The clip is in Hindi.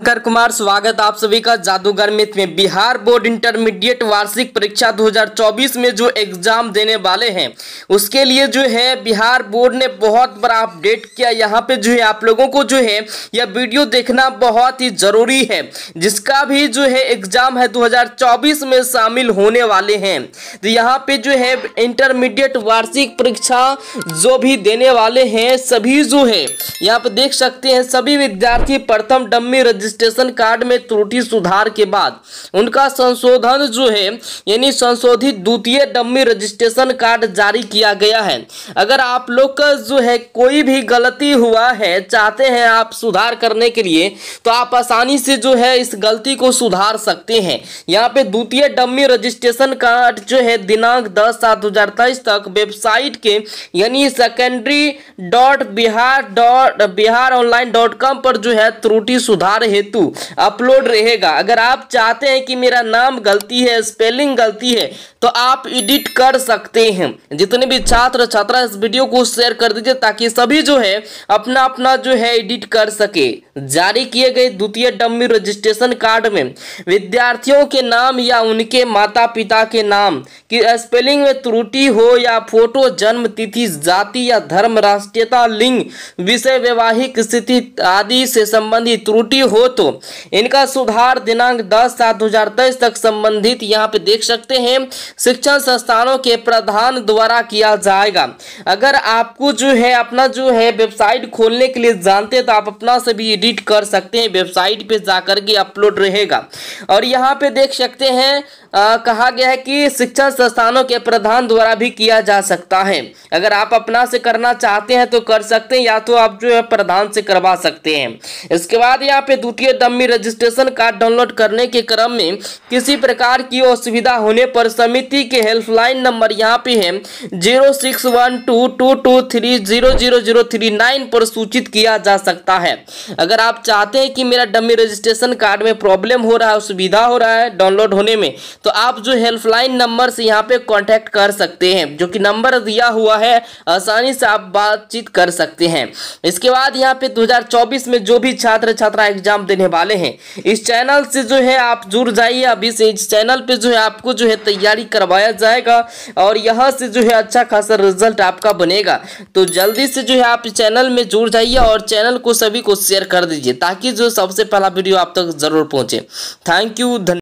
शंकर कुमार स्वागत आप सभी का जादूगर मित्र में बिहार बोर्ड इंटरमीडिएट वार्षिक परीक्षा 2024 में जो एग्जाम देने वाले हैं उसके लिए जो है बिहार बोर्ड ने बहुत बड़ा अपडेट किया यहाँ पे जो है आप लोगों को जो है यह वीडियो देखना बहुत ही जरूरी है जिसका भी जो है एग्जाम है दो में शामिल होने वाले हैं तो यहाँ पे जो है इंटरमीडिएट वार्षिक परीक्षा जो भी देने वाले हैं सभी जो है यहाँ पे देख सकते हैं सभी विद्यार्थी प्रथम डम्मी रजिस्टर रजिस्ट्रेशन कार्ड में त्रुटि सुधार के बाद उनका संशोधन जो है यानी संशोधित द्वितीय डम्मी रजिस्ट्रेशन कार्ड जारी किया गया है अगर आप लोग का जो है कोई भी गलती हुआ है चाहते हैं आप सुधार करने के लिए तो आप आसानी से जो है इस गलती को सुधार सकते हैं यहाँ पे द्वितीय डम्मी रजिस्ट्रेशन कार्ड जो है दिनांक दस सात दो तक वेबसाइट के यानी secondary dot Bihar dot Bihar online dot com पर जो है त्रुटि सुधार है हेतु अपलोड रहेगा अगर आप चाहते हैं कि मेरा नाम गलती है स्पेलिंग गलती है तो आप एडिट कर सकते हैं जितने भी छात्र छात्रा इस वीडियो को शेयर कर दीजिए ताकि सभी जो है अपना अपना जो है एडिट कर सके जारी किए गए द्वितीय डम्मी रजिस्ट्रेशन कार्ड में विद्यार्थियों के नाम या उनके माता पिता के नाम की स्पेलिंग में त्रुटि हो या फोटो जन्म तिथि जाति या धर्म राष्ट्रीयता लिंग विषय वैवाहिक स्थिति आदि से संबंधित त्रुटि हो तो इनका सुधार दिनांक 10 सात 2023 तक संबंधित यहाँ पे देख सकते हैं शिक्षण संस्थानों के प्रधान द्वारा किया जाएगा अगर आपको जो है अपना जो है वेबसाइट खोलने के लिए जानते हैं तो आप अपना से भी एडिट कर सकते हैं वेबसाइट पे जाकर के अपलोड रहेगा और यहाँ पे देख सकते हैं आ, कहा गया है कि शिक्षण संस्थानों के प्रधान द्वारा भी किया जा सकता है अगर आप अपना से करना चाहते हैं तो कर सकते हैं या तो आप जो है प्रधान से करवा सकते हैं इसके बाद यहाँ पे दूसरा चुकी दम्मी रजिस्ट्रेशन कार्ड डाउनलोड करने के क्रम में किसी प्रकार की असुविधा होने पर समिति के हेल्पलाइन नंबर यहाँ पे है zero six one two two two three zero zero zero three nine पर सूचित किया जा सकता है अगर आप चाहते हैं कि मेरा डम्मी रजिस्ट्रेशन कार्ड में प्रॉब्लम हो रहा है असुविधा हो रहा है डाउनलोड होने में तो आप जो हेल्पलाइन नंबर से यहाँ पे कॉन्टैक्ट कर सकते हैं जो कि नंबर दिया हुआ है आसानी से आप बातचीत कर सकते हैं इसके बाद यहाँ पे दो में जो भी छात्र छात्रा एग्जाम काम देने वाले हैं इस चैनल से जो है आप जुड़ जाइए अभी से इस चैनल पे जो है आपको जो है तैयारी करवाया जाएगा और यहाँ से जो है अच्छा खासा रिजल्ट आपका बनेगा तो जल्दी से जो है आप चैनल में जुड़ जाइए और चैनल को सभी को शेयर कर दीजिए ताकि जो सबसे पहला वीडियो आप तक जरूर पहुँचे थैंक यू धन्यवाद